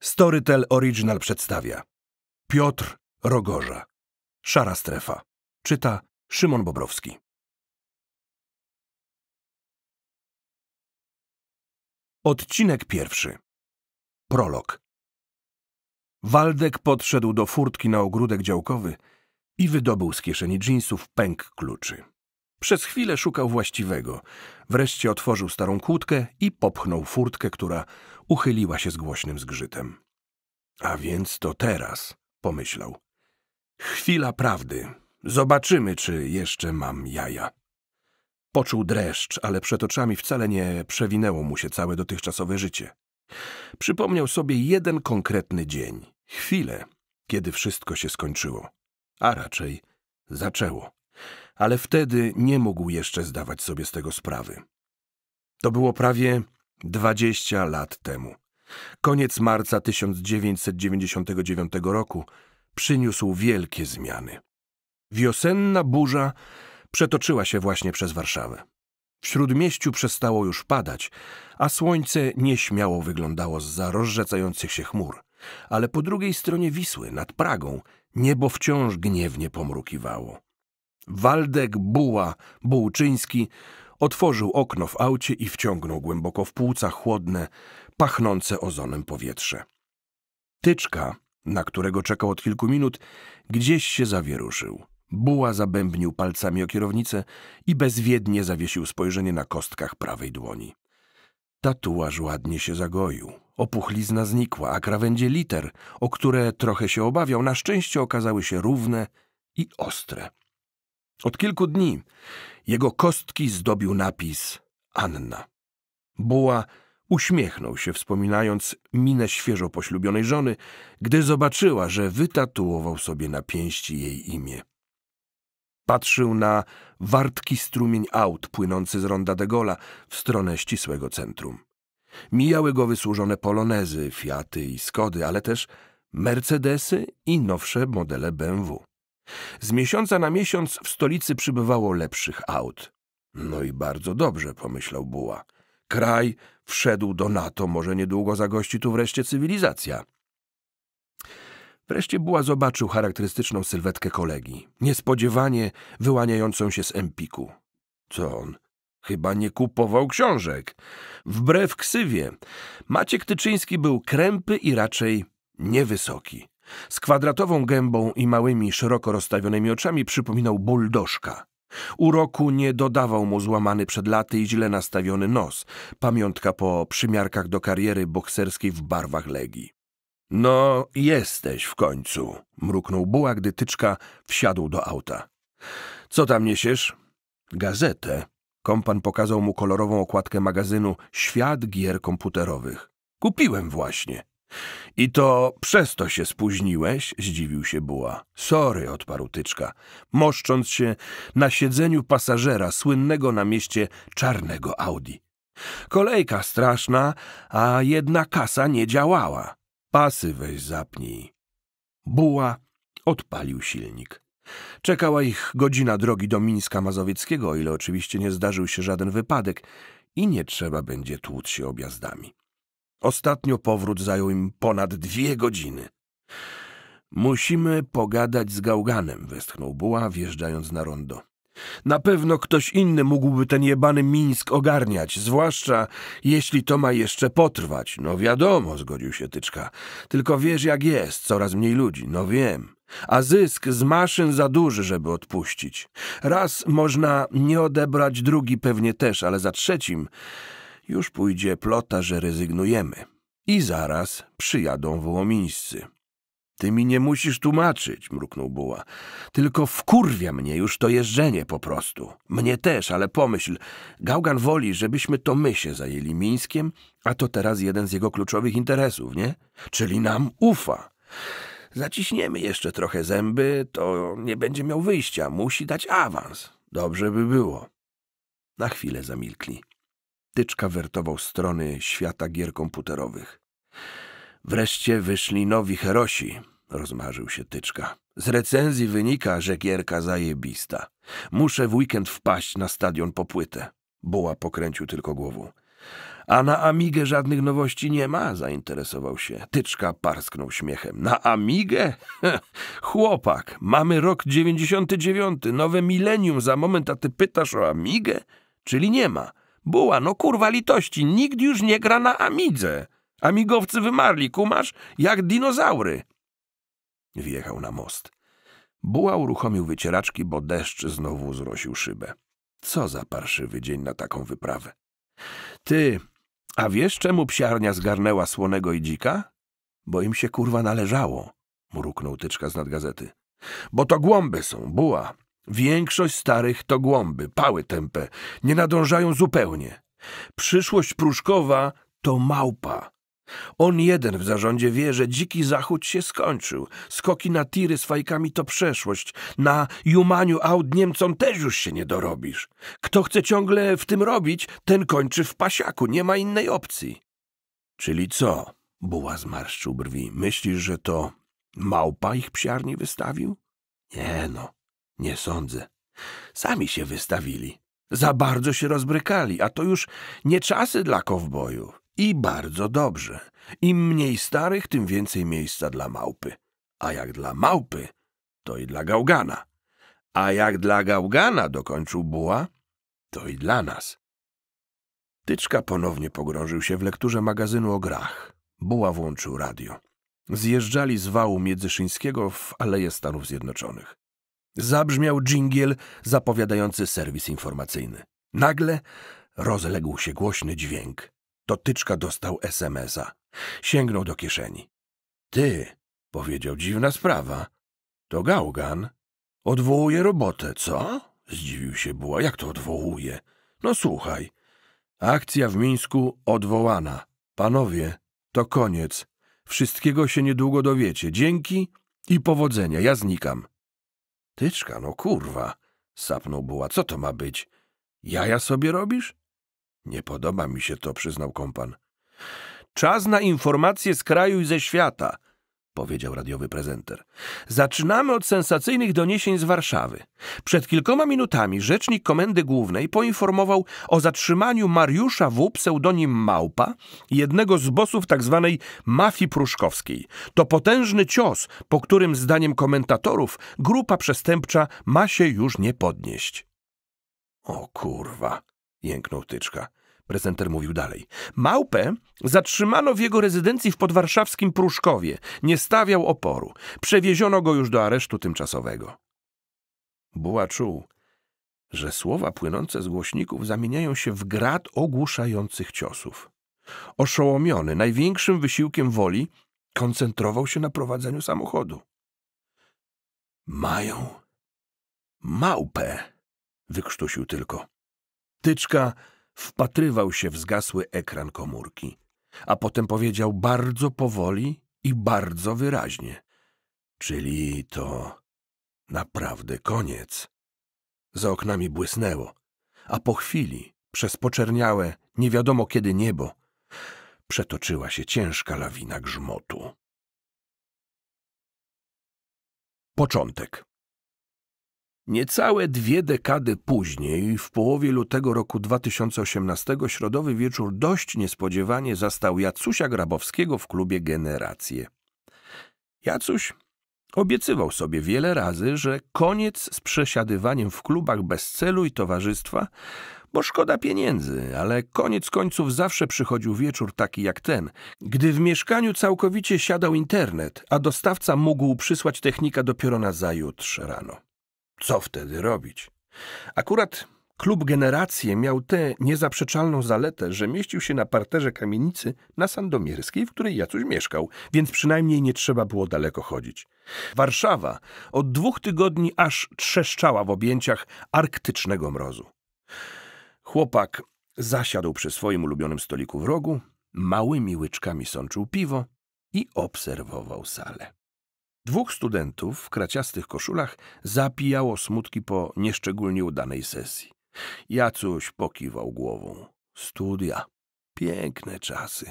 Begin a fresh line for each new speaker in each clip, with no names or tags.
Storytel Original przedstawia Piotr Rogorza Szara strefa Czyta Szymon Bobrowski Odcinek pierwszy Prolog Waldek podszedł do furtki na ogródek działkowy i wydobył z kieszeni dżinsów pęk kluczy. Przez chwilę szukał właściwego. Wreszcie otworzył starą kłódkę i popchnął furtkę, która uchyliła się z głośnym zgrzytem. A więc to teraz, pomyślał. Chwila prawdy. Zobaczymy, czy jeszcze mam jaja. Poczuł dreszcz, ale przed oczami wcale nie przewinęło mu się całe dotychczasowe życie. Przypomniał sobie jeden konkretny dzień, chwilę, kiedy wszystko się skończyło a raczej zaczęło. Ale wtedy nie mógł jeszcze zdawać sobie z tego sprawy. To było prawie 20 lat temu. Koniec marca 1999 roku przyniósł wielkie zmiany. Wiosenna burza przetoczyła się właśnie przez Warszawę. W śródmieściu przestało już padać, a słońce nieśmiało wyglądało z za rozrzecających się chmur. Ale po drugiej stronie Wisły, nad Pragą, Niebo wciąż gniewnie pomrukiwało. Waldek Buła Bułczyński otworzył okno w aucie i wciągnął głęboko w płuca chłodne, pachnące ozonem powietrze. Tyczka, na którego czekał od kilku minut, gdzieś się zawieruszył. Buła zabębnił palcami o kierownicę i bezwiednie zawiesił spojrzenie na kostkach prawej dłoni. Tatuaż ładnie się zagoił. Opuchlizna znikła, a krawędzie liter, o które trochę się obawiał, na szczęście okazały się równe i ostre. Od kilku dni jego kostki zdobił napis Anna. Buła uśmiechnął się, wspominając minę świeżo poślubionej żony, gdy zobaczyła, że wytatuował sobie na pięści jej imię. Patrzył na wartki strumień aut płynący z ronda de Gola w stronę ścisłego centrum. Mijały go wysłużone polonezy, fiaty i skody, ale też mercedesy i nowsze modele BMW. Z miesiąca na miesiąc w stolicy przybywało lepszych aut. No i bardzo dobrze, pomyślał Buła. Kraj wszedł do NATO, może niedługo zagości tu wreszcie cywilizacja. Wreszcie Buła zobaczył charakterystyczną sylwetkę kolegi, niespodziewanie wyłaniającą się z empiku. Co on, Chyba nie kupował książek. Wbrew ksywie, Maciek Tyczyński był krępy i raczej niewysoki. Z kwadratową gębą i małymi, szeroko rozstawionymi oczami przypominał buldożka. Uroku nie dodawał mu złamany przed laty i źle nastawiony nos, pamiątka po przymiarkach do kariery bokserskiej w barwach Legii. No, jesteś w końcu, mruknął Buła, gdy tyczka wsiadł do auta. Co tam niesiesz? Gazetę, Kompan pokazał mu kolorową okładkę magazynu Świat Gier Komputerowych. Kupiłem właśnie. I to przez to się spóźniłeś? Zdziwił się Buła. Sorry, odparł tyczka, moszcząc się na siedzeniu pasażera słynnego na mieście czarnego Audi. Kolejka straszna, a jedna kasa nie działała. Pasy weź zapnij. Buła odpalił silnik. Czekała ich godzina drogi do Mińska Mazowieckiego, o ile oczywiście nie zdarzył się żaden wypadek i nie trzeba będzie tłuc się objazdami. Ostatnio powrót zajął im ponad dwie godziny. Musimy pogadać z gałganem, westchnął Buła, wjeżdżając na rondo. Na pewno ktoś inny mógłby ten jebany Mińsk ogarniać, zwłaszcza jeśli to ma jeszcze potrwać. No wiadomo, zgodził się Tyczka. Tylko wiesz jak jest, coraz mniej ludzi, no wiem a zysk z maszyn za duży, żeby odpuścić. Raz można nie odebrać, drugi pewnie też, ale za trzecim już pójdzie plota, że rezygnujemy. I zaraz przyjadą wołomińscy. Ty mi nie musisz tłumaczyć, mruknął Buła. Tylko wkurwia mnie już to jeżdżenie po prostu. Mnie też, ale pomyśl, Gałgan woli, żebyśmy to my się zajęli Mińskiem, a to teraz jeden z jego kluczowych interesów, nie? Czyli nam ufa zaciśniemy jeszcze trochę zęby, to nie będzie miał wyjścia, musi dać awans. Dobrze by było. Na chwilę zamilkli. Tyczka wertował strony świata gier komputerowych. Wreszcie wyszli nowi herosi, rozmarzył się Tyczka. Z recenzji wynika, że gierka zajebista. Muszę w weekend wpaść na stadion po płytę. pokręcił tylko głową. A na Amigę żadnych nowości nie ma? Zainteresował się. Tyczka parsknął śmiechem. Na Amigę? Chłopak, mamy rok 99, nowe milenium za moment, a ty pytasz o Amigę? Czyli nie ma. Buła, no kurwa litości, nikt już nie gra na Amidze. Amigowcy wymarli, kumasz? Jak dinozaury. Wjechał na most. Buła uruchomił wycieraczki, bo deszcz znowu zrosił szybę. Co za parszywy dzień na taką wyprawę. Ty, a wiesz, czemu psiarnia zgarnęła słonego i dzika? Bo im się kurwa należało, mruknął tyczka z nadgazety. Bo to głąby są, buła. Większość starych to głąby, pały tępe, nie nadążają zupełnie. Przyszłość pruszkowa to małpa. On jeden w zarządzie wie, że dziki zachód się skończył. Skoki na tiry z fajkami to przeszłość. Na jumaniu aut Niemcom też już się nie dorobisz. Kto chce ciągle w tym robić, ten kończy w pasiaku. Nie ma innej opcji. Czyli co? Buła zmarszczył brwi. Myślisz, że to małpa ich psiarni wystawił? Nie no, nie sądzę. Sami się wystawili. Za bardzo się rozbrykali, a to już nie czasy dla kowbojów. I bardzo dobrze. Im mniej starych, tym więcej miejsca dla małpy. A jak dla małpy, to i dla gałgana. A jak dla gałgana, dokończył Buła, to i dla nas. Tyczka ponownie pogrążył się w lekturze magazynu o grach. Buła włączył radio. Zjeżdżali z wału Miedzyszyńskiego w Aleję Stanów Zjednoczonych. Zabrzmiał dżingiel zapowiadający serwis informacyjny. Nagle rozległ się głośny dźwięk tyczka dostał SMS-a. Sięgnął do kieszeni. Ty, powiedział, dziwna sprawa. To Gałgan. Odwołuje robotę, co? Zdziwił się Buła. Jak to odwołuje? No słuchaj. Akcja w Mińsku odwołana. Panowie, to koniec. Wszystkiego się niedługo dowiecie. Dzięki i powodzenia. Ja znikam. Tyczka, no kurwa, sapnął Buła. Co to ma być? Jaja sobie robisz? Nie podoba mi się to, przyznał kompan. Czas na informacje z kraju i ze świata, powiedział radiowy prezenter. Zaczynamy od sensacyjnych doniesień z Warszawy. Przed kilkoma minutami rzecznik Komendy Głównej poinformował o zatrzymaniu Mariusza W., pseudonim Małpa, jednego z bosów tzw. Tak mafii pruszkowskiej. To potężny cios, po którym zdaniem komentatorów grupa przestępcza ma się już nie podnieść. O kurwa, jęknął Tyczka. Prezenter mówił dalej. Małpę zatrzymano w jego rezydencji w podwarszawskim Pruszkowie. Nie stawiał oporu. Przewieziono go już do aresztu tymczasowego. Buła czuł, że słowa płynące z głośników zamieniają się w grad ogłuszających ciosów. Oszołomiony największym wysiłkiem woli, koncentrował się na prowadzeniu samochodu. Mają małpę, wykrztusił tylko tyczka, wpatrywał się w zgasły ekran komórki, a potem powiedział bardzo powoli i bardzo wyraźnie. Czyli to naprawdę koniec. Za oknami błysnęło, a po chwili, przez poczerniałe, nie wiadomo kiedy niebo, przetoczyła się ciężka lawina grzmotu. Początek Niecałe dwie dekady później, w połowie lutego roku 2018, środowy wieczór dość niespodziewanie zastał Jacusia Grabowskiego w klubie Generacje. Jacuś obiecywał sobie wiele razy, że koniec z przesiadywaniem w klubach bez celu i towarzystwa, bo szkoda pieniędzy, ale koniec końców zawsze przychodził wieczór taki jak ten, gdy w mieszkaniu całkowicie siadał internet, a dostawca mógł przysłać technika dopiero na zajutrz rano. Co wtedy robić? Akurat klub Generacje miał tę niezaprzeczalną zaletę, że mieścił się na parterze kamienicy na Sandomierskiej, w której Jacuś mieszkał, więc przynajmniej nie trzeba było daleko chodzić. Warszawa od dwóch tygodni aż trzeszczała w objęciach arktycznego mrozu. Chłopak zasiadł przy swoim ulubionym stoliku w rogu, małymi łyczkami sączył piwo i obserwował salę. Dwóch studentów w kraciastych koszulach zapijało smutki po nieszczególnie udanej sesji. Jacuś pokiwał głową. Studia. Piękne czasy.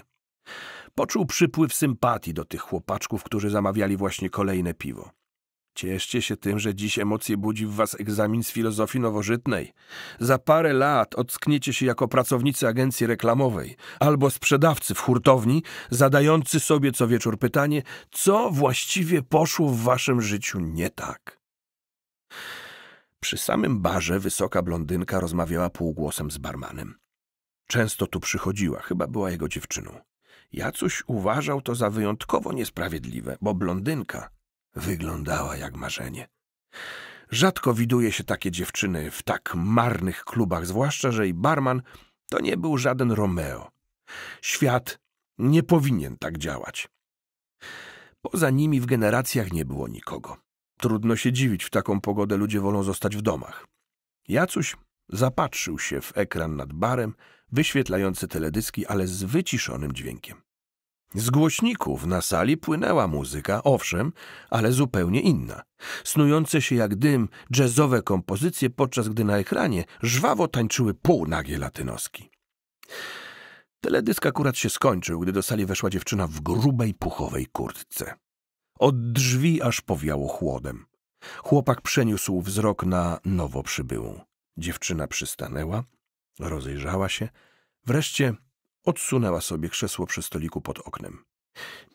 Poczuł przypływ sympatii do tych chłopaczków, którzy zamawiali właśnie kolejne piwo. Cieszcie się tym, że dziś emocje budzi w was egzamin z filozofii nowożytnej. Za parę lat ockniecie się jako pracownicy agencji reklamowej albo sprzedawcy w hurtowni, zadający sobie co wieczór pytanie, co właściwie poszło w waszym życiu nie tak. Przy samym barze wysoka blondynka rozmawiała półgłosem z barmanem. Często tu przychodziła, chyba była jego dziewczyną. Jacuś uważał to za wyjątkowo niesprawiedliwe, bo blondynka Wyglądała jak marzenie. Rzadko widuje się takie dziewczyny w tak marnych klubach, zwłaszcza, że i barman to nie był żaden Romeo. Świat nie powinien tak działać. Poza nimi w generacjach nie było nikogo. Trudno się dziwić, w taką pogodę ludzie wolą zostać w domach. Jacuś zapatrzył się w ekran nad barem, wyświetlający teledyski, ale z wyciszonym dźwiękiem. Z głośników na sali płynęła muzyka, owszem, ale zupełnie inna. Snujące się jak dym jazzowe kompozycje, podczas gdy na ekranie żwawo tańczyły półnagie latynoski. Teledysk akurat się skończył, gdy do sali weszła dziewczyna w grubej, puchowej kurtce. Od drzwi aż powiało chłodem. Chłopak przeniósł wzrok na nowo przybyłą. Dziewczyna przystanęła, rozejrzała się, wreszcie Odsunęła sobie krzesło przy stoliku pod oknem.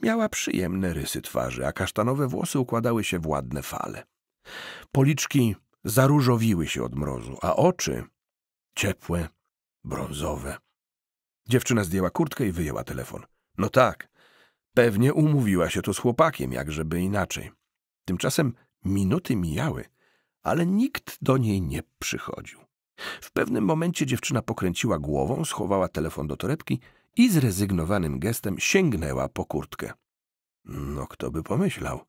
Miała przyjemne rysy twarzy, a kasztanowe włosy układały się w ładne fale. Policzki zaróżowiły się od mrozu, a oczy ciepłe, brązowe. Dziewczyna zdjęła kurtkę i wyjęła telefon. No tak, pewnie umówiła się to z chłopakiem, jakżeby inaczej. Tymczasem minuty mijały, ale nikt do niej nie przychodził. W pewnym momencie dziewczyna pokręciła głową, schowała telefon do torebki i zrezygnowanym gestem sięgnęła po kurtkę. No kto by pomyślał?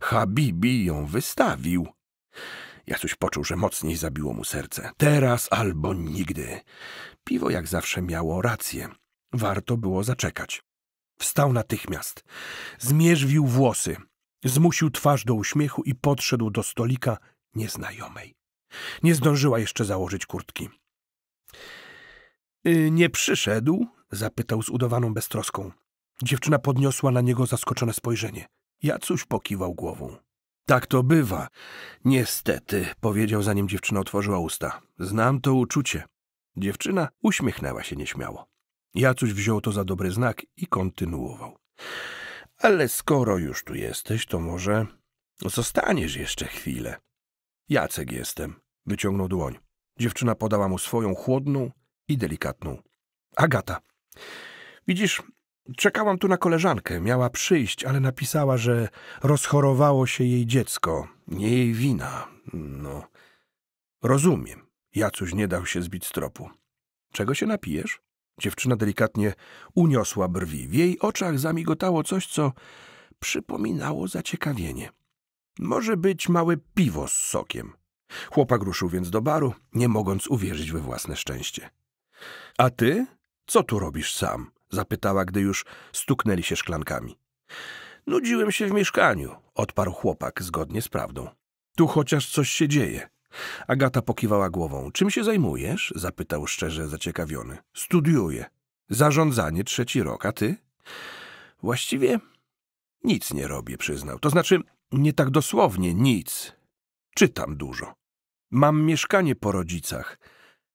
Habibi ją wystawił. Jacuś poczuł, że mocniej zabiło mu serce. Teraz albo nigdy. Piwo jak zawsze miało rację. Warto było zaczekać. Wstał natychmiast. Zmierzwił włosy. Zmusił twarz do uśmiechu i podszedł do stolika nieznajomej. Nie zdążyła jeszcze założyć kurtki. Y, nie przyszedł? zapytał z udawaną beztroską. Dziewczyna podniosła na niego zaskoczone spojrzenie. Jacuś pokiwał głową. Tak to bywa. Niestety, powiedział zanim dziewczyna otworzyła usta. Znam to uczucie. Dziewczyna uśmiechnęła się nieśmiało. Jacuś wziął to za dobry znak i kontynuował. Ale skoro już tu jesteś, to może zostaniesz jeszcze chwilę. Jacek jestem. Wyciągnął dłoń. Dziewczyna podała mu swoją chłodną i delikatną. Agata. Widzisz, czekałam tu na koleżankę. Miała przyjść, ale napisała, że rozchorowało się jej dziecko. Nie jej wina. No. Rozumiem. Jacuś nie dał się zbić z tropu. Czego się napijesz? Dziewczyna delikatnie uniosła brwi. W jej oczach zamigotało coś, co przypominało zaciekawienie. Może być małe piwo z sokiem. Chłopak ruszył więc do baru, nie mogąc uwierzyć we własne szczęście. A ty? Co tu robisz sam? zapytała, gdy już stuknęli się szklankami. Nudziłem się w mieszkaniu, odparł chłopak zgodnie z prawdą. Tu chociaż coś się dzieje. Agata pokiwała głową. Czym się zajmujesz? zapytał szczerze zaciekawiony. Studiuję. Zarządzanie trzeci rok, a ty? Właściwie nic nie robię, przyznał. To znaczy, nie tak dosłownie nic. Czytam dużo. Mam mieszkanie po rodzicach.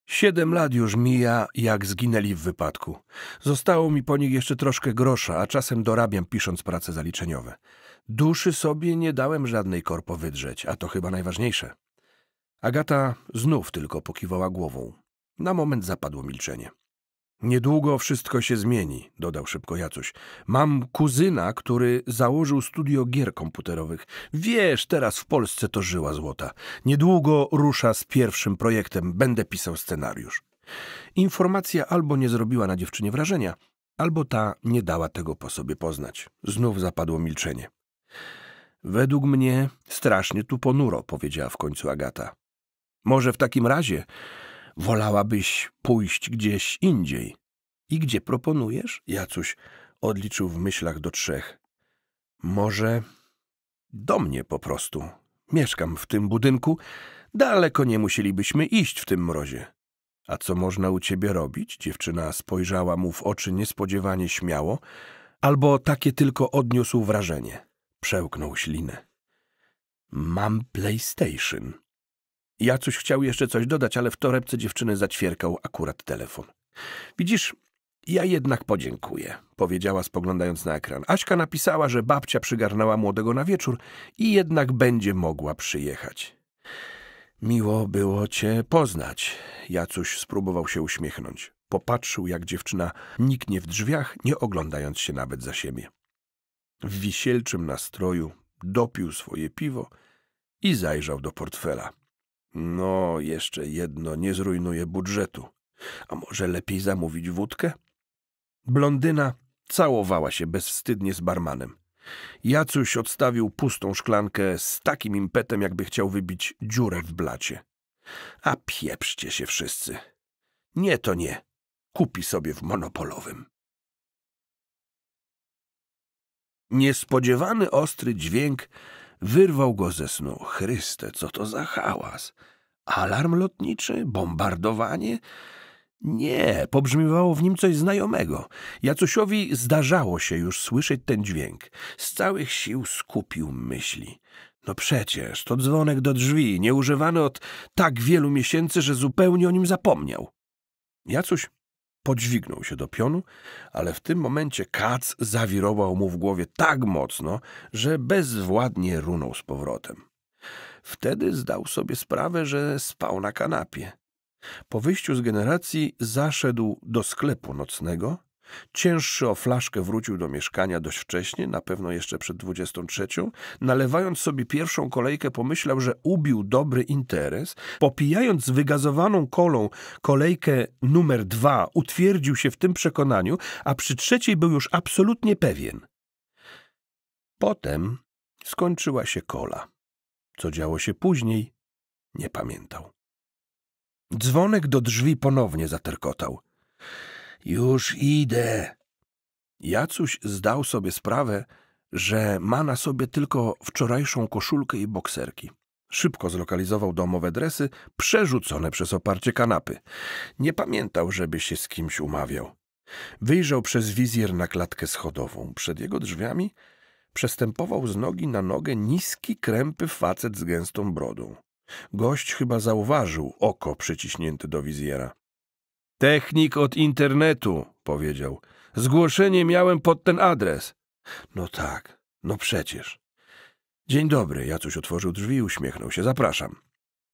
Siedem lat już mija, jak zginęli w wypadku. Zostało mi po nich jeszcze troszkę grosza, a czasem dorabiam pisząc prace zaliczeniowe. Duszy sobie nie dałem żadnej korpo wydrzeć, a to chyba najważniejsze. Agata znów tylko pokiwała głową. Na moment zapadło milczenie. Niedługo wszystko się zmieni, dodał szybko Jacuś. Mam kuzyna, który założył studio gier komputerowych. Wiesz, teraz w Polsce to żyła złota. Niedługo rusza z pierwszym projektem, będę pisał scenariusz. Informacja albo nie zrobiła na dziewczynie wrażenia, albo ta nie dała tego po sobie poznać. Znów zapadło milczenie. Według mnie strasznie tu ponuro, powiedziała w końcu Agata. Może w takim razie Wolałabyś pójść gdzieś indziej. I gdzie proponujesz? Jacuś odliczył w myślach do trzech. Może do mnie po prostu. Mieszkam w tym budynku. Daleko nie musielibyśmy iść w tym mrozie. A co można u ciebie robić? Dziewczyna spojrzała mu w oczy niespodziewanie śmiało, albo takie tylko odniósł wrażenie. Przełknął ślinę. Mam PlayStation. Jacuś chciał jeszcze coś dodać, ale w torebce dziewczyny zaćwierkał akurat telefon. Widzisz, ja jednak podziękuję, powiedziała spoglądając na ekran. Aśka napisała, że babcia przygarnęła młodego na wieczór i jednak będzie mogła przyjechać. Miło było cię poznać. Jacuś spróbował się uśmiechnąć. Popatrzył, jak dziewczyna niknie w drzwiach, nie oglądając się nawet za siebie. W wisielczym nastroju dopił swoje piwo i zajrzał do portfela. No, jeszcze jedno nie zrujnuje budżetu. A może lepiej zamówić wódkę? Blondyna całowała się bezwstydnie z barmanem. Jacuś odstawił pustą szklankę z takim impetem, jakby chciał wybić dziurę w blacie. A pieprzcie się wszyscy. Nie to nie. Kupi sobie w monopolowym. Niespodziewany ostry dźwięk Wyrwał go ze snu. Chryste, co to za hałas? Alarm lotniczy? Bombardowanie? Nie, pobrzmiewało w nim coś znajomego. Jacusiowi zdarzało się już słyszeć ten dźwięk. Z całych sił skupił myśli. No przecież, to dzwonek do drzwi, nieużywany od tak wielu miesięcy, że zupełnie o nim zapomniał. Jacuś Podźwignął się do pionu, ale w tym momencie kac zawirował mu w głowie tak mocno, że bezwładnie runął z powrotem. Wtedy zdał sobie sprawę, że spał na kanapie. Po wyjściu z generacji zaszedł do sklepu nocnego, Cięższy o flaszkę wrócił do mieszkania dość wcześnie, na pewno jeszcze przed 23. Nalewając sobie pierwszą kolejkę, pomyślał, że ubił dobry interes. Popijając wygazowaną kolą kolejkę numer dwa, utwierdził się w tym przekonaniu, a przy trzeciej był już absolutnie pewien. Potem skończyła się kola. Co działo się później, nie pamiętał. Dzwonek do drzwi ponownie zaterkotał. Już idę. Jacuś zdał sobie sprawę, że ma na sobie tylko wczorajszą koszulkę i bokserki. Szybko zlokalizował domowe dresy, przerzucone przez oparcie kanapy. Nie pamiętał, żeby się z kimś umawiał. Wyjrzał przez wizjer na klatkę schodową. Przed jego drzwiami przestępował z nogi na nogę niski, krępy facet z gęstą brodą. Gość chyba zauważył oko przyciśnięte do wizjera. Technik od internetu, powiedział. Zgłoszenie miałem pod ten adres. No tak, no przecież. Dzień dobry, Jacuś otworzył drzwi i uśmiechnął się. Zapraszam.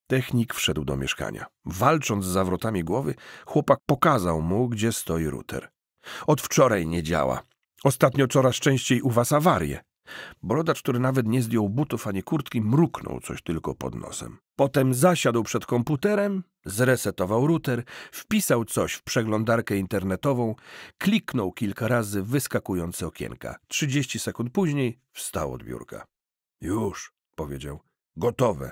Technik wszedł do mieszkania. Walcząc z zawrotami głowy, chłopak pokazał mu, gdzie stoi router. Od wczoraj nie działa. Ostatnio coraz częściej u was awarie. Brodacz, który nawet nie zdjął butów ani kurtki, mruknął coś tylko pod nosem. Potem zasiadł przed komputerem, zresetował router, wpisał coś w przeglądarkę internetową, kliknął kilka razy wyskakujące okienka. Trzydzieści sekund później wstał od biurka. Już, powiedział. Gotowe.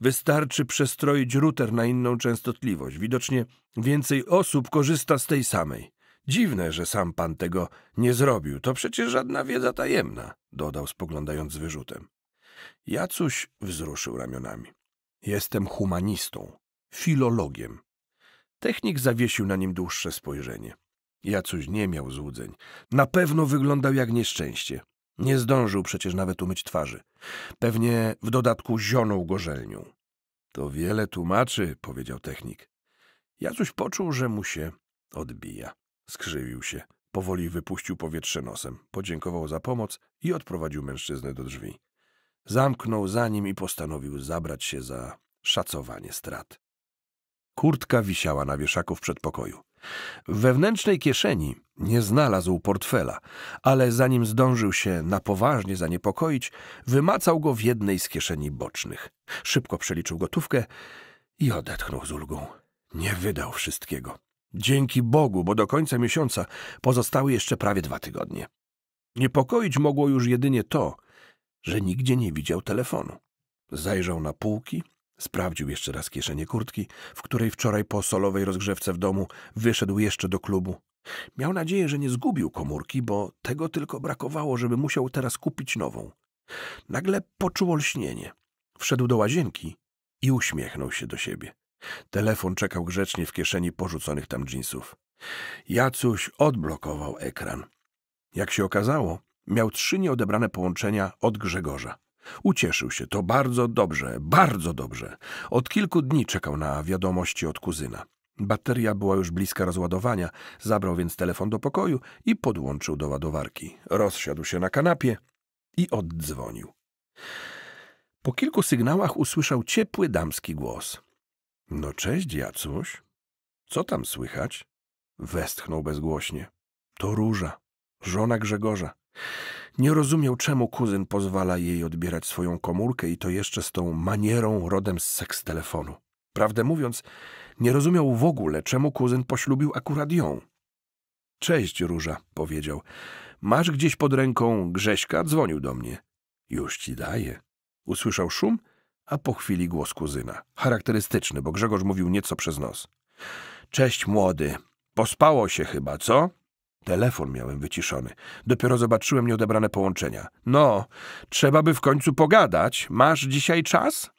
Wystarczy przestroić router na inną częstotliwość. Widocznie więcej osób korzysta z tej samej. Dziwne, że sam pan tego nie zrobił. To przecież żadna wiedza tajemna, dodał spoglądając z wyrzutem. Jacuś wzruszył ramionami. Jestem humanistą, filologiem. Technik zawiesił na nim dłuższe spojrzenie. Jacuś nie miał złudzeń. Na pewno wyglądał jak nieszczęście. Nie zdążył przecież nawet umyć twarzy. Pewnie w dodatku zionął gorzelnią. To wiele tłumaczy, powiedział technik. Jacuś poczuł, że mu się odbija. Skrzywił się. Powoli wypuścił powietrze nosem, podziękował za pomoc i odprowadził mężczyznę do drzwi. Zamknął za nim i postanowił zabrać się za szacowanie strat. Kurtka wisiała na wieszaku w przedpokoju. W wewnętrznej kieszeni nie znalazł portfela, ale zanim zdążył się na poważnie zaniepokoić, wymacał go w jednej z kieszeni bocznych. Szybko przeliczył gotówkę i odetchnął z ulgą. Nie wydał wszystkiego. Dzięki Bogu, bo do końca miesiąca pozostały jeszcze prawie dwa tygodnie. Niepokoić mogło już jedynie to, że nigdzie nie widział telefonu. Zajrzał na półki, sprawdził jeszcze raz kieszenie kurtki, w której wczoraj po solowej rozgrzewce w domu wyszedł jeszcze do klubu. Miał nadzieję, że nie zgubił komórki, bo tego tylko brakowało, żeby musiał teraz kupić nową. Nagle poczuł olśnienie. Wszedł do łazienki i uśmiechnął się do siebie. Telefon czekał grzecznie w kieszeni porzuconych tam dżinsów. Jacuś odblokował ekran. Jak się okazało, miał trzy nieodebrane połączenia od Grzegorza. Ucieszył się, to bardzo dobrze, bardzo dobrze. Od kilku dni czekał na wiadomości od kuzyna. Bateria była już bliska rozładowania, zabrał więc telefon do pokoju i podłączył do ładowarki. Rozsiadł się na kanapie i oddzwonił. Po kilku sygnałach usłyszał ciepły damski głos. No cześć, Jacuś. Co tam słychać? Westchnął bezgłośnie. To Róża, żona Grzegorza. Nie rozumiał, czemu kuzyn pozwala jej odbierać swoją komórkę i to jeszcze z tą manierą rodem z seks telefonu. Prawdę mówiąc, nie rozumiał w ogóle, czemu kuzyn poślubił akurat ją. Cześć, Róża, powiedział. Masz gdzieś pod ręką Grześka? Dzwonił do mnie. Już ci daję. Usłyszał szum a po chwili głos kuzyna. Charakterystyczny, bo Grzegorz mówił nieco przez nos. Cześć, młody. Pospało się chyba, co? Telefon miałem wyciszony. Dopiero zobaczyłem nieodebrane połączenia. No, trzeba by w końcu pogadać. Masz dzisiaj czas?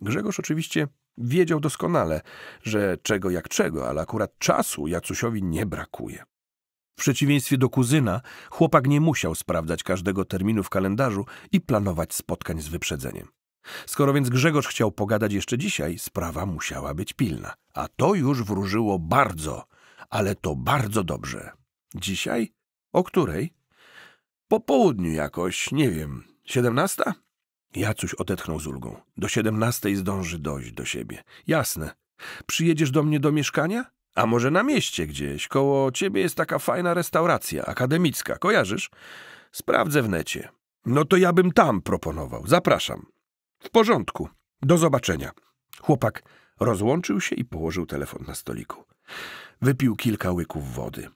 Grzegorz oczywiście wiedział doskonale, że czego jak czego, ale akurat czasu Jacusiowi nie brakuje. W przeciwieństwie do kuzyna, chłopak nie musiał sprawdzać każdego terminu w kalendarzu i planować spotkań z wyprzedzeniem. Skoro więc Grzegorz chciał pogadać jeszcze dzisiaj, sprawa musiała być pilna. A to już wróżyło bardzo, ale to bardzo dobrze. Dzisiaj? O której? Po południu jakoś, nie wiem. Siedemnasta? Jacuś odetchnął z ulgą. Do siedemnastej zdąży dojść do siebie. Jasne. Przyjedziesz do mnie do mieszkania? A może na mieście gdzieś? Koło ciebie jest taka fajna restauracja, akademicka. Kojarzysz? Sprawdzę w necie. No to ja bym tam proponował. Zapraszam. W porządku. Do zobaczenia. Chłopak rozłączył się i położył telefon na stoliku. Wypił kilka łyków wody.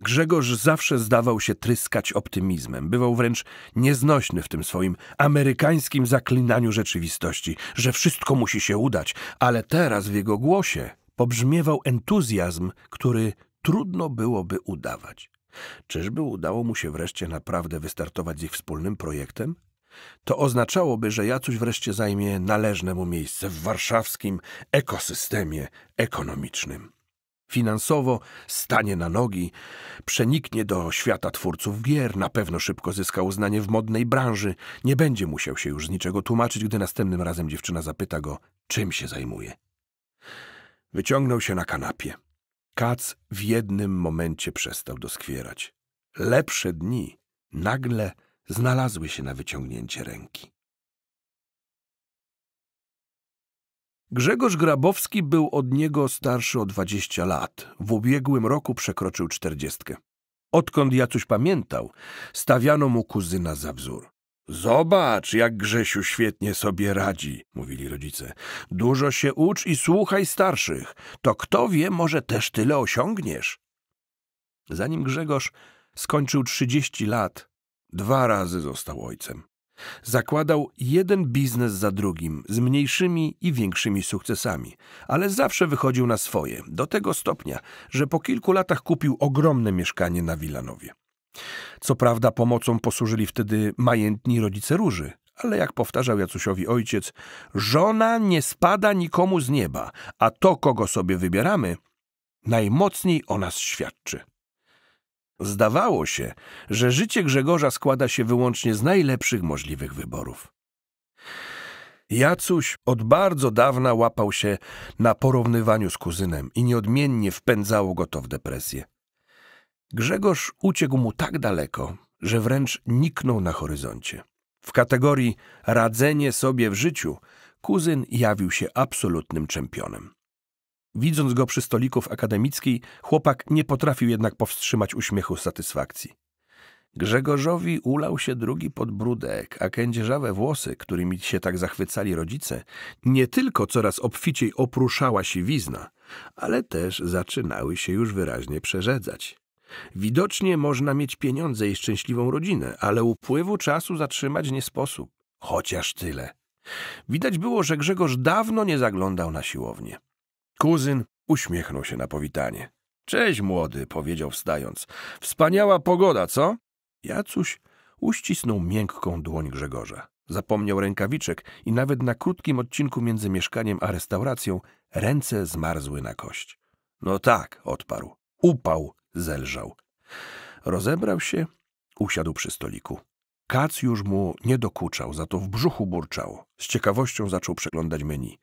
Grzegorz zawsze zdawał się tryskać optymizmem, bywał wręcz nieznośny w tym swoim amerykańskim zaklinaniu rzeczywistości, że wszystko musi się udać, ale teraz w jego głosie pobrzmiewał entuzjazm, który trudno byłoby udawać. Czyżby udało mu się wreszcie naprawdę wystartować z ich wspólnym projektem? to oznaczałoby, że Jacuś wreszcie zajmie należne mu miejsce w warszawskim ekosystemie ekonomicznym. Finansowo stanie na nogi, przeniknie do świata twórców gier, na pewno szybko zyska uznanie w modnej branży, nie będzie musiał się już z niczego tłumaczyć, gdy następnym razem dziewczyna zapyta go, czym się zajmuje. Wyciągnął się na kanapie. Kac w jednym momencie przestał doskwierać. Lepsze dni nagle znalazły się na wyciągnięcie ręki. Grzegorz Grabowski był od niego starszy o 20 lat. W ubiegłym roku przekroczył czterdziestkę. Odkąd ja coś pamiętał, stawiano mu kuzyna za wzór. Zobacz, jak Grzesiu świetnie sobie radzi, mówili rodzice. Dużo się ucz i słuchaj starszych. To kto wie, może też tyle osiągniesz. Zanim Grzegorz skończył trzydzieści lat, Dwa razy został ojcem. Zakładał jeden biznes za drugim, z mniejszymi i większymi sukcesami, ale zawsze wychodził na swoje, do tego stopnia, że po kilku latach kupił ogromne mieszkanie na Wilanowie. Co prawda pomocą posłużyli wtedy majętni rodzice Róży, ale jak powtarzał Jacusiowi ojciec, żona nie spada nikomu z nieba, a to, kogo sobie wybieramy, najmocniej o nas świadczy. Zdawało się, że życie Grzegorza składa się wyłącznie z najlepszych możliwych wyborów. Jacuś od bardzo dawna łapał się na porównywaniu z kuzynem i nieodmiennie wpędzało go to w depresję. Grzegorz uciekł mu tak daleko, że wręcz niknął na horyzoncie. W kategorii radzenie sobie w życiu kuzyn jawił się absolutnym czempionem. Widząc go przy stoliku w akademickiej, chłopak nie potrafił jednak powstrzymać uśmiechu z satysfakcji. Grzegorzowi ulał się drugi podbródek, a kędzierzawe włosy, którymi się tak zachwycali rodzice, nie tylko coraz obficiej opruszała siwizna, ale też zaczynały się już wyraźnie przerzedzać. Widocznie można mieć pieniądze i szczęśliwą rodzinę, ale upływu czasu zatrzymać nie sposób. Chociaż tyle. Widać było, że Grzegorz dawno nie zaglądał na siłownię. Kuzyn uśmiechnął się na powitanie. Cześć, młody, powiedział wstając. Wspaniała pogoda, co? Jacuś uścisnął miękką dłoń Grzegorza. Zapomniał rękawiczek i nawet na krótkim odcinku między mieszkaniem a restauracją ręce zmarzły na kość. No tak, odparł. Upał, zelżał. Rozebrał się, usiadł przy stoliku. Kac już mu nie dokuczał, za to w brzuchu burczał. Z ciekawością zaczął przeglądać menu.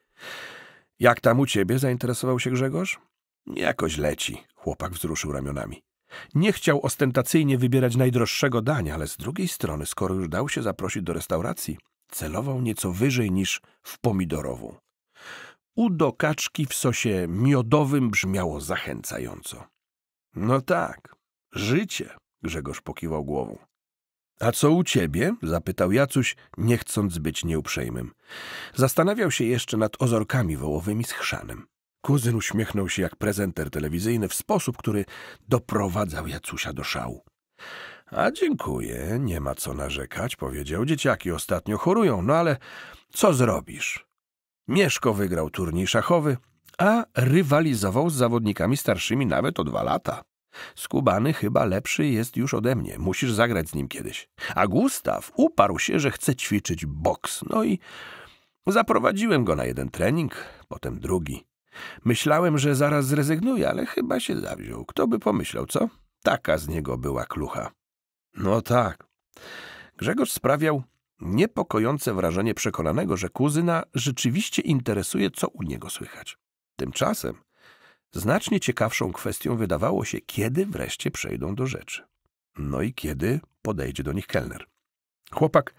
Jak tam u ciebie? zainteresował się Grzegorz. Jakoś leci, chłopak wzruszył ramionami. Nie chciał ostentacyjnie wybierać najdroższego dania, ale z drugiej strony, skoro już dał się zaprosić do restauracji, celował nieco wyżej niż w pomidorową. U do kaczki w sosie miodowym brzmiało zachęcająco. No tak, życie, Grzegorz pokiwał głową. A co u ciebie? zapytał Jacuś, nie chcąc być nieuprzejmym. Zastanawiał się jeszcze nad ozorkami wołowymi z chrzanem. Kuzyn uśmiechnął się jak prezenter telewizyjny w sposób, który doprowadzał Jacusia do szału. A dziękuję, nie ma co narzekać, powiedział. Dzieciaki ostatnio chorują, no ale co zrobisz? Mieszko wygrał turniej szachowy, a rywalizował z zawodnikami starszymi nawet o dwa lata. Skubany chyba lepszy jest już ode mnie. Musisz zagrać z nim kiedyś. A Gustaw uparł się, że chce ćwiczyć boks. No i zaprowadziłem go na jeden trening, potem drugi. Myślałem, że zaraz zrezygnuje, ale chyba się zawziął. Kto by pomyślał, co? Taka z niego była klucha. No tak. Grzegorz sprawiał niepokojące wrażenie przekonanego, że kuzyna rzeczywiście interesuje, co u niego słychać. Tymczasem Znacznie ciekawszą kwestią wydawało się, kiedy wreszcie przejdą do rzeczy. No i kiedy podejdzie do nich kelner. Chłopak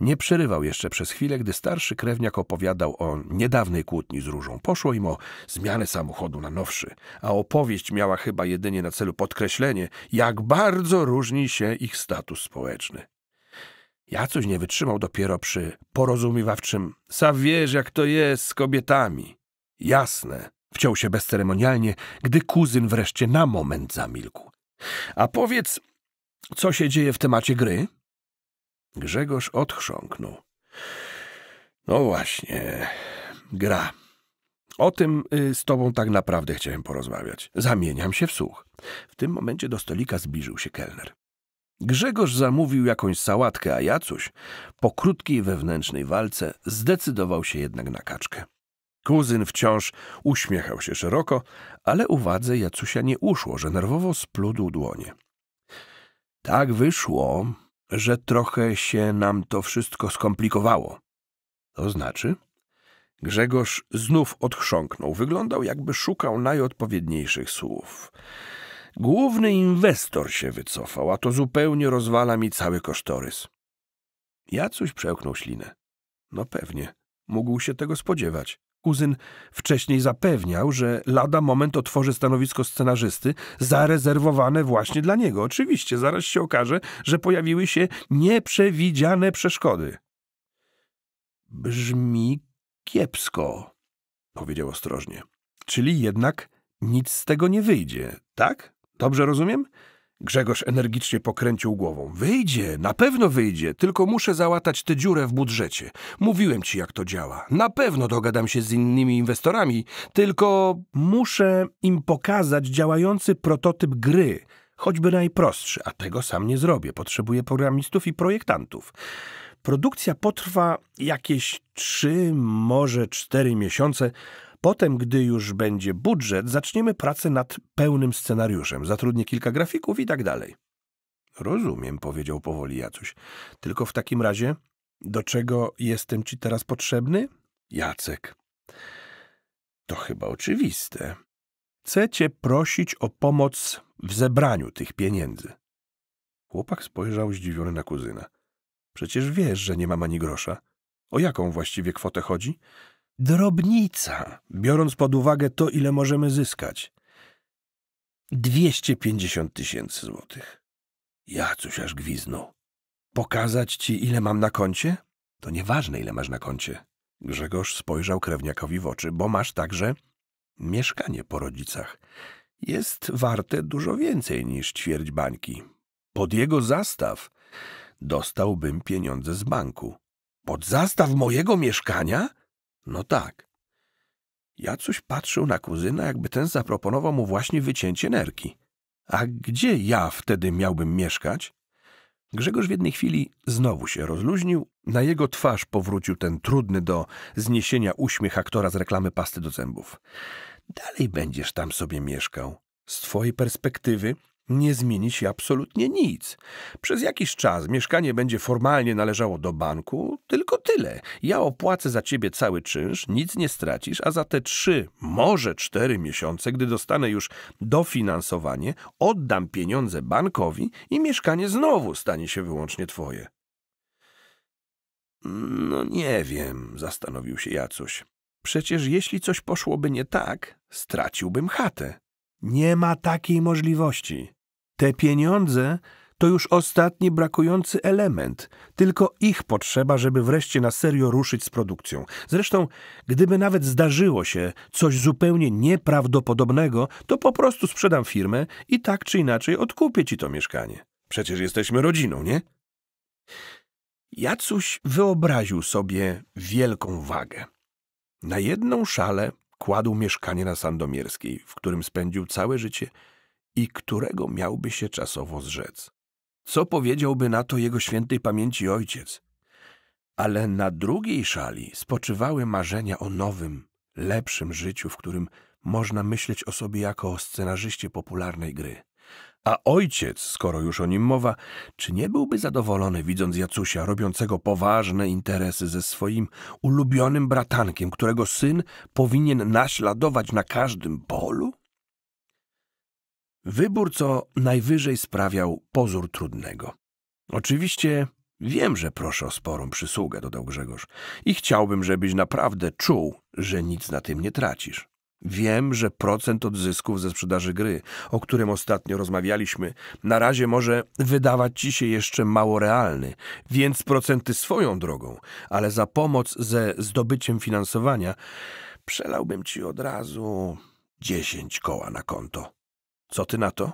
nie przerywał jeszcze przez chwilę, gdy starszy krewniak opowiadał o niedawnej kłótni z różą. Poszło im o zmianę samochodu na nowszy, a opowieść miała chyba jedynie na celu podkreślenie, jak bardzo różni się ich status społeczny. Ja coś nie wytrzymał dopiero przy porozumiewawczym. Sa wiesz, jak to jest z kobietami. Jasne, Wciął się bezceremonialnie, gdy kuzyn wreszcie na moment zamilkł. A powiedz, co się dzieje w temacie gry? Grzegorz odchrząknął. No właśnie, gra. O tym y, z tobą tak naprawdę chciałem porozmawiać. Zamieniam się w słuch. W tym momencie do stolika zbliżył się kelner. Grzegorz zamówił jakąś sałatkę, a ja coś. Po krótkiej wewnętrznej walce zdecydował się jednak na kaczkę. Kuzyn wciąż uśmiechał się szeroko, ale uwadze Jacusia nie uszło, że nerwowo spludł dłonie. Tak wyszło, że trochę się nam to wszystko skomplikowało. To znaczy? Grzegorz znów odchrząknął. Wyglądał, jakby szukał najodpowiedniejszych słów. Główny inwestor się wycofał, a to zupełnie rozwala mi cały kosztorys. Jacuś przełknął ślinę. No pewnie, mógł się tego spodziewać. Kuzyn wcześniej zapewniał, że lada moment otworzy stanowisko scenarzysty zarezerwowane właśnie dla niego. Oczywiście, zaraz się okaże, że pojawiły się nieprzewidziane przeszkody. Brzmi kiepsko, powiedział ostrożnie. Czyli jednak nic z tego nie wyjdzie, tak? Dobrze rozumiem? Grzegorz energicznie pokręcił głową. Wyjdzie, na pewno wyjdzie, tylko muszę załatać tę dziurę w budżecie. Mówiłem ci, jak to działa. Na pewno dogadam się z innymi inwestorami, tylko muszę im pokazać działający prototyp gry, choćby najprostszy, a tego sam nie zrobię. Potrzebuję programistów i projektantów. Produkcja potrwa jakieś trzy, może cztery miesiące, Potem, gdy już będzie budżet, zaczniemy pracę nad pełnym scenariuszem. Zatrudnię kilka grafików i tak dalej. Rozumiem, powiedział powoli Jacuś. Tylko w takim razie, do czego jestem ci teraz potrzebny? Jacek. To chyba oczywiste. Chcę cię prosić o pomoc w zebraniu tych pieniędzy. Chłopak spojrzał zdziwiony na kuzyna. Przecież wiesz, że nie mam ani grosza. O jaką właściwie kwotę chodzi? Drobnica, biorąc pod uwagę to, ile możemy zyskać. 250 tysięcy złotych. Ja coś aż gwiznął. Pokazać ci, ile mam na koncie? To nieważne, ile masz na koncie. Grzegorz spojrzał krewniakowi w oczy, bo masz także mieszkanie po rodzicach. Jest warte dużo więcej niż ćwierć bańki. Pod jego zastaw dostałbym pieniądze z banku. Pod zastaw mojego mieszkania? No tak. Ja coś patrzył na kuzyna, jakby ten zaproponował mu właśnie wycięcie nerki. A gdzie ja wtedy miałbym mieszkać? Grzegorz w jednej chwili znowu się rozluźnił, na jego twarz powrócił ten trudny do zniesienia uśmiech aktora z reklamy pasty do zębów. Dalej będziesz tam sobie mieszkał. Z twojej perspektywy nie zmieni się absolutnie nic. Przez jakiś czas mieszkanie będzie formalnie należało do banku, tylko tyle. Ja opłacę za ciebie cały czynsz, nic nie stracisz, a za te trzy, może cztery miesiące, gdy dostanę już dofinansowanie, oddam pieniądze bankowi i mieszkanie znowu stanie się wyłącznie twoje. No nie wiem, zastanowił się Jacuś. Przecież jeśli coś poszłoby nie tak, straciłbym chatę. Nie ma takiej możliwości. Te pieniądze to już ostatni brakujący element. Tylko ich potrzeba, żeby wreszcie na serio ruszyć z produkcją. Zresztą, gdyby nawet zdarzyło się coś zupełnie nieprawdopodobnego, to po prostu sprzedam firmę i tak czy inaczej odkupię ci to mieszkanie. Przecież jesteśmy rodziną, nie? Jacuś wyobraził sobie wielką wagę. Na jedną szalę Kładł mieszkanie na Sandomierskiej, w którym spędził całe życie i którego miałby się czasowo zrzec. Co powiedziałby na to jego świętej pamięci ojciec? Ale na drugiej szali spoczywały marzenia o nowym, lepszym życiu, w którym można myśleć o sobie jako o scenarzyście popularnej gry. A ojciec, skoro już o nim mowa, czy nie byłby zadowolony, widząc Jacusia robiącego poważne interesy ze swoim ulubionym bratankiem, którego syn powinien naśladować na każdym polu? Wybór, co najwyżej sprawiał pozór trudnego. Oczywiście wiem, że proszę o sporą przysługę, dodał Grzegorz, i chciałbym, żebyś naprawdę czuł, że nic na tym nie tracisz. Wiem, że procent odzysków ze sprzedaży gry, o którym ostatnio rozmawialiśmy, na razie może wydawać ci się jeszcze mało realny, więc procenty swoją drogą, ale za pomoc ze zdobyciem finansowania przelałbym ci od razu dziesięć koła na konto. Co ty na to?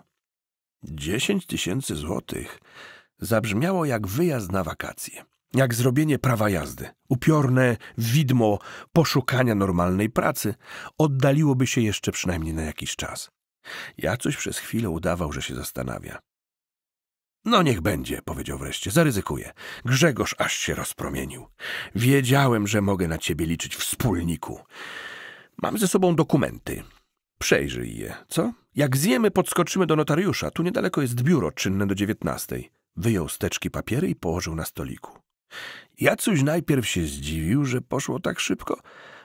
Dziesięć tysięcy złotych zabrzmiało jak wyjazd na wakacje jak zrobienie prawa jazdy. Upiorne widmo poszukania normalnej pracy oddaliłoby się jeszcze przynajmniej na jakiś czas. Ja coś przez chwilę udawał, że się zastanawia. No niech będzie, powiedział wreszcie, zaryzykuję. Grzegorz aż się rozpromienił. Wiedziałem, że mogę na ciebie liczyć, wspólniku. Mam ze sobą dokumenty. Przejrzyj je, co? Jak zjemy, podskoczymy do notariusza. Tu niedaleko jest biuro czynne do dziewiętnastej. Wyjął steczki papiery i położył na stoliku. Jacuś najpierw się zdziwił, że poszło tak szybko,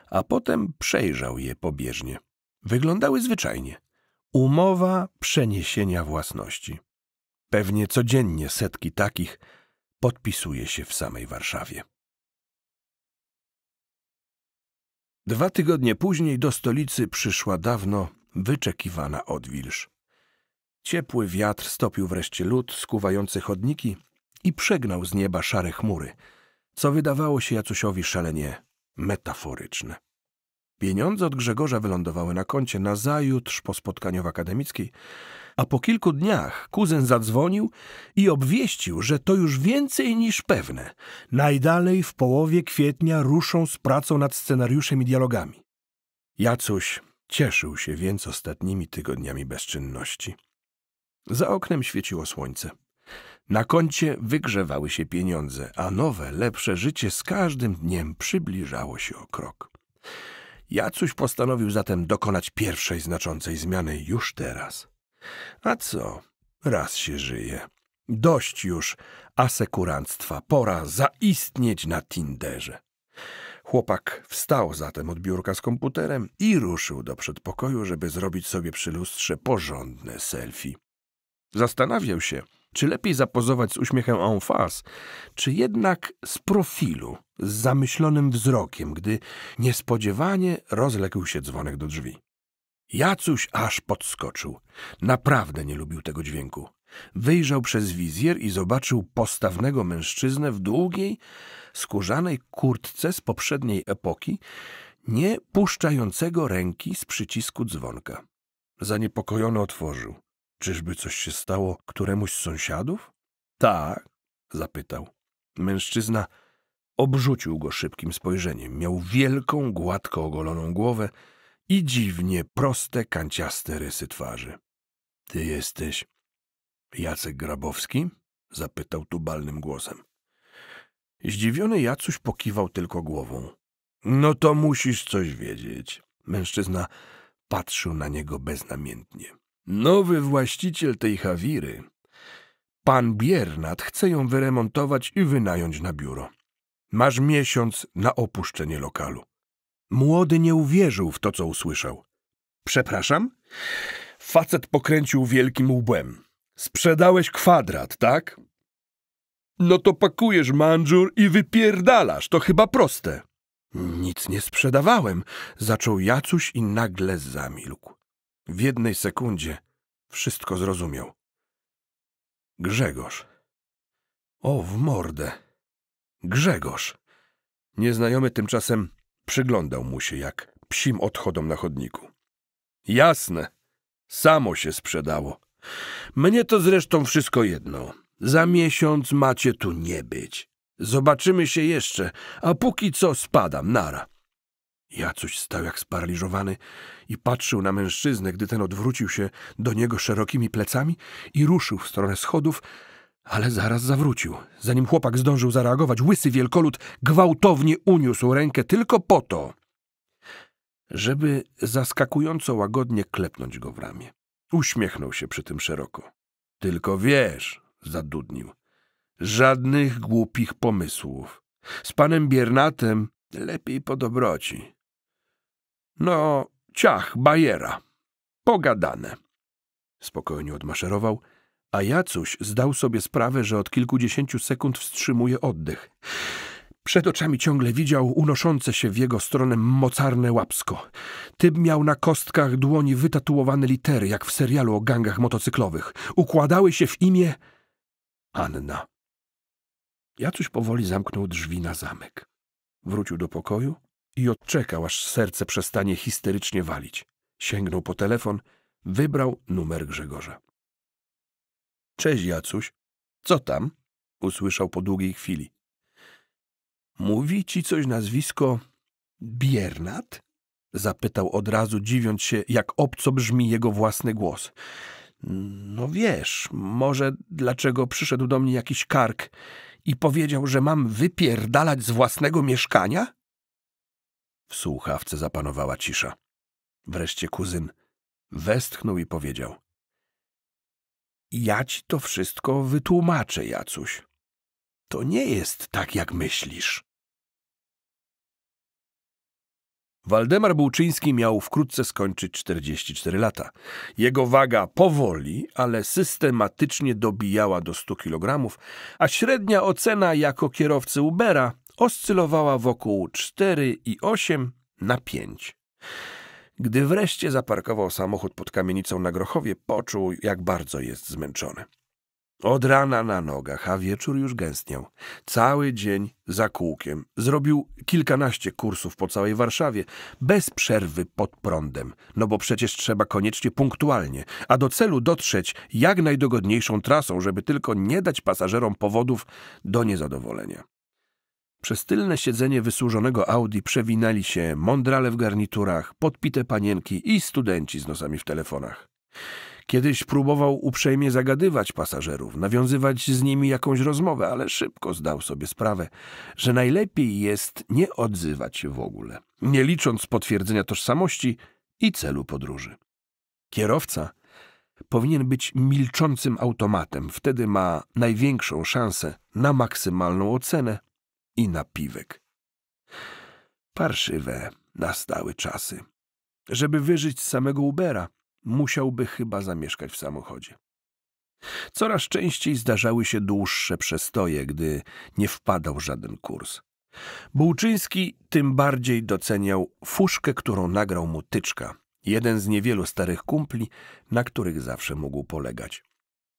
a potem przejrzał je pobieżnie. Wyglądały zwyczajnie. Umowa przeniesienia własności. Pewnie codziennie setki takich podpisuje się w samej Warszawie. Dwa tygodnie później do stolicy przyszła dawno wyczekiwana odwilż. Ciepły wiatr stopił wreszcie lód skuwający chodniki i przegnał z nieba szare chmury, co wydawało się Jacusiowi szalenie metaforyczne. Pieniądze od Grzegorza wylądowały na koncie nazajutrz po spotkaniu w akademickiej, a po kilku dniach kuzyn zadzwonił i obwieścił, że to już więcej niż pewne. Najdalej w połowie kwietnia ruszą z pracą nad scenariuszem i dialogami. Jacuś cieszył się więc ostatnimi tygodniami bezczynności. Za oknem świeciło słońce. Na koncie wygrzewały się pieniądze, a nowe, lepsze życie z każdym dniem przybliżało się o krok. Jacuś postanowił zatem dokonać pierwszej znaczącej zmiany już teraz. A co? Raz się żyje. Dość już asekuranstwa, pora zaistnieć na Tinderze. Chłopak wstał zatem od biurka z komputerem i ruszył do przedpokoju, żeby zrobić sobie przy lustrze porządne selfie. Zastanawiał się, czy lepiej zapozować z uśmiechem en face, czy jednak z profilu, z zamyślonym wzrokiem, gdy niespodziewanie rozległ się dzwonek do drzwi? Jacuś aż podskoczył. Naprawdę nie lubił tego dźwięku. Wyjrzał przez wizjer i zobaczył postawnego mężczyznę w długiej, skórzanej kurtce z poprzedniej epoki, nie puszczającego ręki z przycisku dzwonka. Zaniepokojony otworzył. Czyżby coś się stało któremuś z sąsiadów? Tak, zapytał. Mężczyzna obrzucił go szybkim spojrzeniem. Miał wielką, gładko ogoloną głowę i dziwnie proste, kanciaste rysy twarzy. Ty jesteś Jacek Grabowski? zapytał tubalnym głosem. Zdziwiony Jacuś pokiwał tylko głową. No to musisz coś wiedzieć. Mężczyzna patrzył na niego beznamiętnie. Nowy właściciel tej Hawiry, pan Biernat, chce ją wyremontować i wynająć na biuro. Masz miesiąc na opuszczenie lokalu. Młody nie uwierzył w to, co usłyszał. Przepraszam? Facet pokręcił wielkim łbem. Sprzedałeś kwadrat, tak? No to pakujesz mandżur i wypierdalasz, to chyba proste. Nic nie sprzedawałem, zaczął Jacuś i nagle zamilkł. W jednej sekundzie wszystko zrozumiał. Grzegorz. O, w mordę. Grzegorz. Nieznajomy tymczasem przyglądał mu się jak psim odchodom na chodniku. Jasne. Samo się sprzedało. Mnie to zresztą wszystko jedno. Za miesiąc macie tu nie być. Zobaczymy się jeszcze, a póki co spadam, nara. Jacuś stał jak sparaliżowany i patrzył na mężczyznę, gdy ten odwrócił się do niego szerokimi plecami i ruszył w stronę schodów, ale zaraz zawrócił. Zanim chłopak zdążył zareagować, łysy wielkolud gwałtownie uniósł rękę tylko po to, żeby zaskakująco łagodnie klepnąć go w ramię. Uśmiechnął się przy tym szeroko. Tylko wiesz, zadudnił, żadnych głupich pomysłów. Z panem Biernatem lepiej po dobroci. No, ciach, bajera. Pogadane. Spokojnie odmaszerował, a Jacuś zdał sobie sprawę, że od kilkudziesięciu sekund wstrzymuje oddech. Przed oczami ciągle widział unoszące się w jego stronę mocarne łapsko. Typ miał na kostkach dłoni wytatuowane litery, jak w serialu o gangach motocyklowych. Układały się w imię Anna. Jacuś powoli zamknął drzwi na zamek. Wrócił do pokoju i odczekał, aż serce przestanie histerycznie walić. Sięgnął po telefon, wybrał numer Grzegorza. Cześć, Jacuś. Co tam? Usłyszał po długiej chwili. Mówi ci coś nazwisko Biernat? Zapytał od razu, dziwiąc się, jak obco brzmi jego własny głos. No wiesz, może dlaczego przyszedł do mnie jakiś kark i powiedział, że mam wypierdalać z własnego mieszkania? W słuchawce zapanowała cisza. Wreszcie kuzyn westchnął i powiedział. Ja ci to wszystko wytłumaczę, Jacuś. To nie jest tak, jak myślisz. Waldemar Bułczyński miał wkrótce skończyć 44 lata. Jego waga powoli, ale systematycznie dobijała do 100 kg, a średnia ocena jako kierowcy Ubera oscylowała wokół 4,8 i na 5. Gdy wreszcie zaparkował samochód pod kamienicą na Grochowie, poczuł, jak bardzo jest zmęczony. Od rana na nogach, a wieczór już gęstniał. Cały dzień za kółkiem. Zrobił kilkanaście kursów po całej Warszawie, bez przerwy pod prądem. No bo przecież trzeba koniecznie punktualnie, a do celu dotrzeć jak najdogodniejszą trasą, żeby tylko nie dać pasażerom powodów do niezadowolenia. Przez tylne siedzenie wysłużonego Audi przewinęli się mądrale w garniturach, podpite panienki i studenci z nosami w telefonach. Kiedyś próbował uprzejmie zagadywać pasażerów, nawiązywać z nimi jakąś rozmowę, ale szybko zdał sobie sprawę, że najlepiej jest nie odzywać się w ogóle, nie licząc potwierdzenia tożsamości i celu podróży. Kierowca powinien być milczącym automatem, wtedy ma największą szansę na maksymalną ocenę i napiwek. Parszywe nastały czasy. Żeby wyżyć z samego Ubera, musiałby chyba zamieszkać w samochodzie. Coraz częściej zdarzały się dłuższe przestoje, gdy nie wpadał żaden kurs. Bułczyński tym bardziej doceniał fuszkę, którą nagrał mu Tyczka, jeden z niewielu starych kumpli, na których zawsze mógł polegać.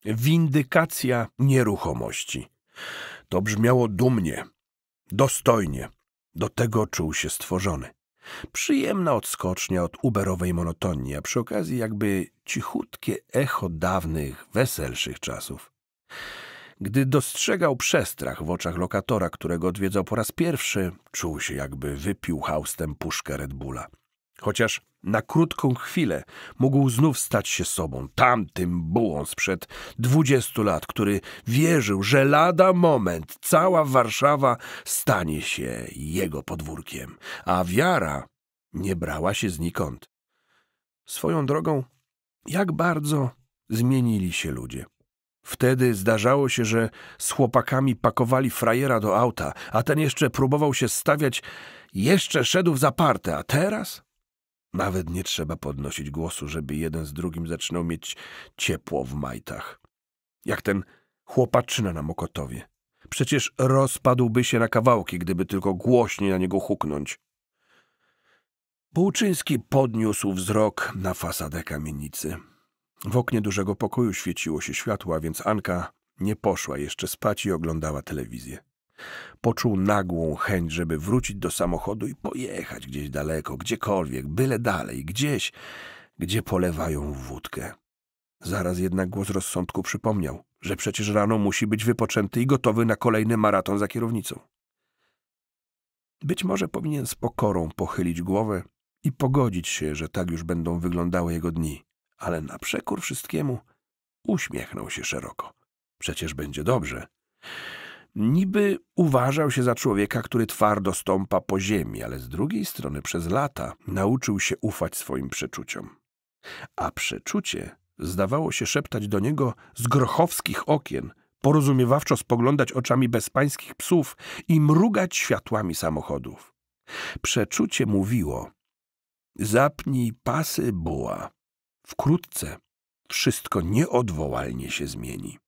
Windykacja nieruchomości. To brzmiało dumnie, Dostojnie. Do tego czuł się stworzony. Przyjemna odskocznia od uberowej monotonii, a przy okazji jakby cichutkie echo dawnych, weselszych czasów. Gdy dostrzegał przestrach w oczach lokatora, którego odwiedzał po raz pierwszy, czuł się jakby wypił haustem puszkę Red Bulla. Chociaż na krótką chwilę mógł znów stać się sobą, tamtym bułą sprzed dwudziestu lat, który wierzył, że lada moment cała Warszawa stanie się jego podwórkiem, a wiara nie brała się znikąd. Swoją drogą, jak bardzo zmienili się ludzie. Wtedy zdarzało się, że z chłopakami pakowali frajera do auta, a ten jeszcze próbował się stawiać, jeszcze szedł w zaparte, a teraz nawet nie trzeba podnosić głosu, żeby jeden z drugim zaczynał mieć ciepło w majtach. Jak ten chłopaczyna na Mokotowie. Przecież rozpadłby się na kawałki, gdyby tylko głośniej na niego huknąć. Półczyński podniósł wzrok na fasadę kamienicy. W oknie dużego pokoju świeciło się światło, a więc Anka nie poszła jeszcze spać i oglądała telewizję. Poczuł nagłą chęć, żeby wrócić do samochodu i pojechać gdzieś daleko, gdziekolwiek, byle dalej, gdzieś, gdzie polewają wódkę. Zaraz jednak głos rozsądku przypomniał, że przecież rano musi być wypoczęty i gotowy na kolejny maraton za kierownicą. Być może powinien z pokorą pochylić głowę i pogodzić się, że tak już będą wyglądały jego dni, ale na przekór wszystkiemu uśmiechnął się szeroko. Przecież będzie dobrze. Niby uważał się za człowieka, który twardo stąpa po ziemi, ale z drugiej strony przez lata nauczył się ufać swoim przeczuciom. A przeczucie zdawało się szeptać do niego z grochowskich okien, porozumiewawczo spoglądać oczami bezpańskich psów i mrugać światłami samochodów. Przeczucie mówiło – zapnij pasy buła, wkrótce wszystko nieodwołalnie się zmieni.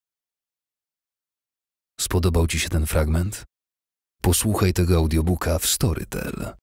Spodobał Ci się ten fragment? Posłuchaj tego audiobooka w Storytel